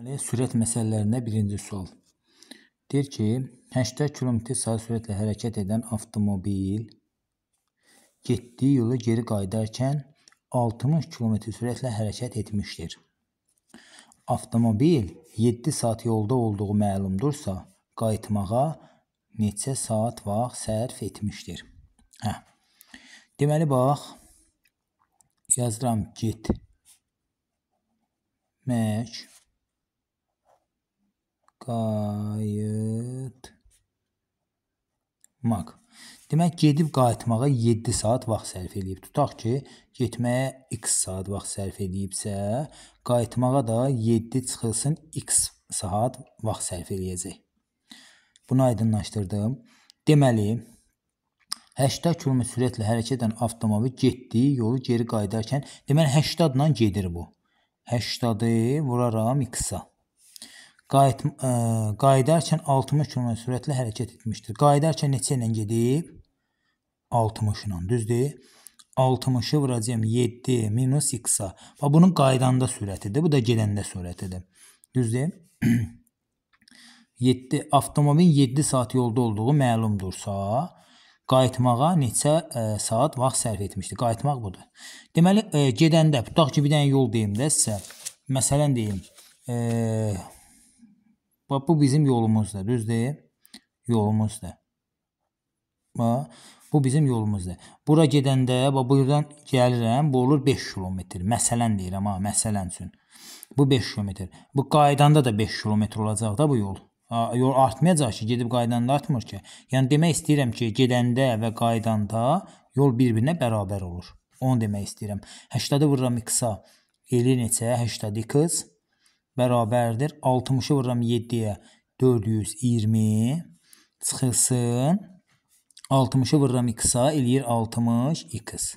Deməli, sürət məsələlərinə birinci sual. Deyir ki, 80 km/s sürətlə hərəkət edən avtomobil getdiyi yolu geri qayıdarkən 60 km sürətlə hərəkət etmişdir. Avtomobil 7 saat yolda olduğu məlumdursa, qayıtmağa neçə saat vaxt sərf etmişdir? Hə. Deməli bax, yazıram getmək qayıtmaq. Demək, gedib qayıtmağa 7 saat vaxt sərf edib. Tutaq ki, getməyə x saat vaxt sərf edibsə, qayıtmağa da 7 çıxılsın x saat vaxt sərf edəcək. Bunu aydınlaşdırdım. Deməli, 80 km sürətlə hərəkət edən avtomobil getdiyi yolu geri qayıdarkən, deməli 80 ilə gedir bu. 80-ı vuraram x-a qayıt, ə, e, qayıdarkən 60 km sürətlə hərəkət etmişdir. Qayıdarkən neçə ilə gedib? 60 ilə, düzdür? 60-ı vuracağım 7 minus x-a. Və bunun qaydanda sürətidir. Bu da gedəndə sürətidir. Düzdür? 7 avtomobil 7 saat yolda olduğu məlumdursa, qayıtmağa neçə ə, e, saat vaxt sərf etmişdi? Qayıtmaq budur. Deməli, ə, e, gedəndə tutaq ki, bir dənə yol deyim də sizə. Məsələn deyim, ə, Bax, bu bizim yolumuzdur, düz deyil? Yolumuzdur. Bax, bu bizim yolumuzdur. Bura gedəndə, bax, buradan gəlirəm, bu olur 5 kilometr. Məsələn deyirəm, ha, məsələn üçün. Bu 5 kilometr. Bu qaydanda da 5 kilometr olacaq da bu yol. A, yol artmayacaq ki, gedib qaydanda artmır ki. Yəni, demək istəyirəm ki, gedəndə və qaydanda yol bir-birinə bərabər olur. Onu demək istəyirəm. 80-i vururam x-a. Eləyir neçə? 80 x bərabərdir. 60-ı vururam 7-yə 420 çıxılsın. 60-ı vururam 2-sa eləyir 60x.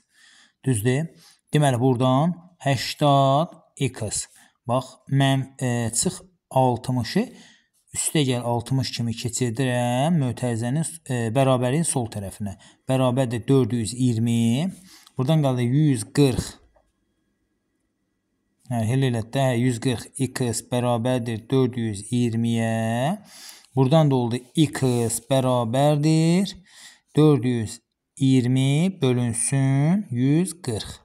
Düzdür? Deməli burdan 80x. Bax, mən e, çıx 60-ı üstə gəl 60 kimi keçirdirəm mötərizənin e, bərabərin sol tərəfinə. Bərabərdir 420. Burdan qaldı 140 Helelətdə hə, 140x bərabərdir 420-yə. Buradan da oldu x bərabərdir 420 bölünsün 140.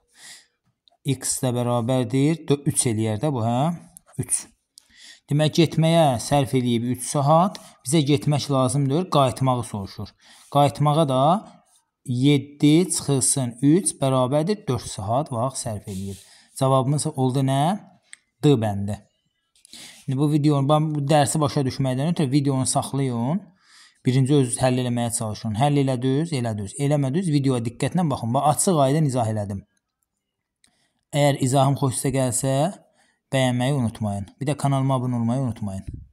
x də bərabərdir 3 eləyər də bu, hə? 3. Demək, getməyə sərf eləyib 3 saat, bizə getmək lazımdır, qayıtmağı soruşur. Qayıtmağa da 7 çıxılsın 3 bərabərdir 4 saat vaxt sərf eləyir. Cavabımız oldu nə? D bəndi. İndi bu videonu, bu dərsi başa düşməkdən ötürü videonu saxlayın. Birinci özünüz həll eləməyə çalışın. Həll elədiniz, elədiniz. Eləmədiniz, videoya diqqətlə baxın. Bax, açıq aydın izah elədim. Əgər izahım xoşunuza gəlsə, bəyənməyi unutmayın. Bir də kanalıma abunə olmayı unutmayın.